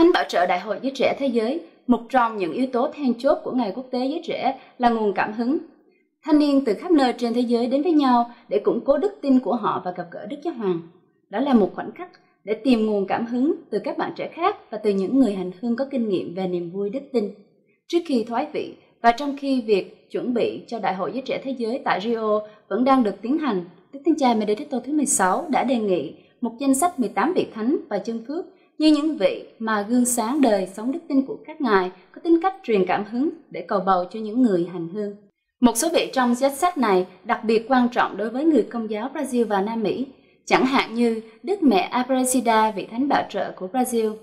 Thánh Bảo trợ Đại hội Giới Trẻ Thế Giới, một trong những yếu tố then chốt của Ngày Quốc tế Giới Trẻ là nguồn cảm hứng. Thanh niên từ khắp nơi trên thế giới đến với nhau để củng cố đức tin của họ và gặp gỡ Đức Giáo Hoàng. Đó là một khoảnh khắc để tìm nguồn cảm hứng từ các bạn trẻ khác và từ những người hành hương có kinh nghiệm về niềm vui đức tin. Trước khi thoái vị và trong khi việc chuẩn bị cho Đại hội Giới Trẻ Thế Giới tại Rio vẫn đang được tiến hành, Đức Thánh Cha Mededito thứ 16 đã đề nghị một danh sách 18 vị thánh và chân phước như những vị mà gương sáng đời sống đức tin của các ngài có tính cách truyền cảm hứng để cầu bầu cho những người hành hương. Một số vị trong danh sách này đặc biệt quan trọng đối với người công giáo Brazil và Nam Mỹ, chẳng hạn như Đức Mẹ Aparecida, vị thánh bảo trợ của Brazil,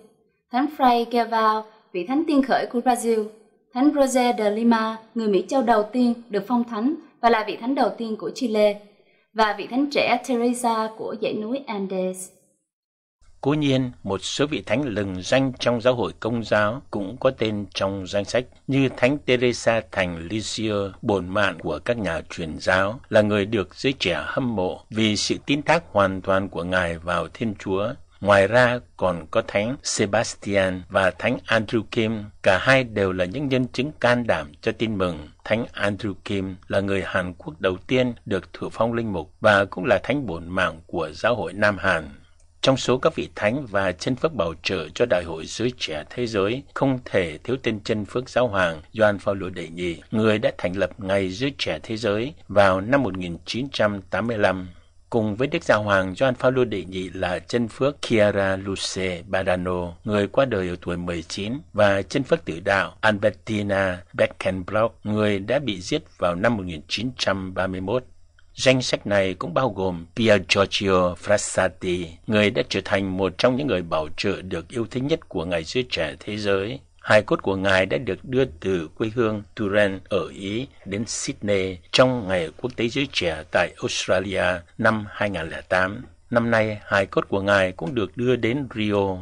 Thánh Fray Gaval, vị thánh tiên khởi của Brazil, Thánh Jose de Lima, người Mỹ châu đầu tiên được phong thánh và là vị thánh đầu tiên của Chile, và vị thánh trẻ Teresa của dãy núi Andes. Cố nhiên, một số vị thánh lừng danh trong giáo hội công giáo cũng có tên trong danh sách như Thánh Teresa Thành Lisieux, bổn mạng của các nhà truyền giáo, là người được giới trẻ hâm mộ vì sự tín thác hoàn toàn của Ngài vào Thiên Chúa. Ngoài ra còn có Thánh Sebastian và Thánh Andrew Kim, cả hai đều là những nhân chứng can đảm cho tin mừng. Thánh Andrew Kim là người Hàn Quốc đầu tiên được thử phong linh mục và cũng là thánh bổn mạng của giáo hội Nam Hàn. Trong số các vị thánh và chân phước bảo trợ cho Đại hội giới Trẻ Thế Giới, không thể thiếu tên chân phước giáo hoàng Doan Phaolô đệ nhì, người đã thành lập Ngày giới Trẻ Thế Giới vào năm 1985 cùng với Đức Giáo Hoàng John Paulo đệ nhị là chân phước Chiara Luce Badano, người qua đời ở tuổi 19, và chân phước tử đạo Albertina Beckenbrock, người đã bị giết vào năm 1931. Danh sách này cũng bao gồm Pier Giorgio Frassati, người đã trở thành một trong những người bảo trợ được yêu thích nhất của ngày giới trẻ thế giới. Hài cốt của ngài đã được đưa từ quê hương Turin ở Ý đến Sydney trong ngày quốc tế giới trẻ tại Australia năm 2008. Năm nay, hài cốt của ngài cũng được đưa đến Rio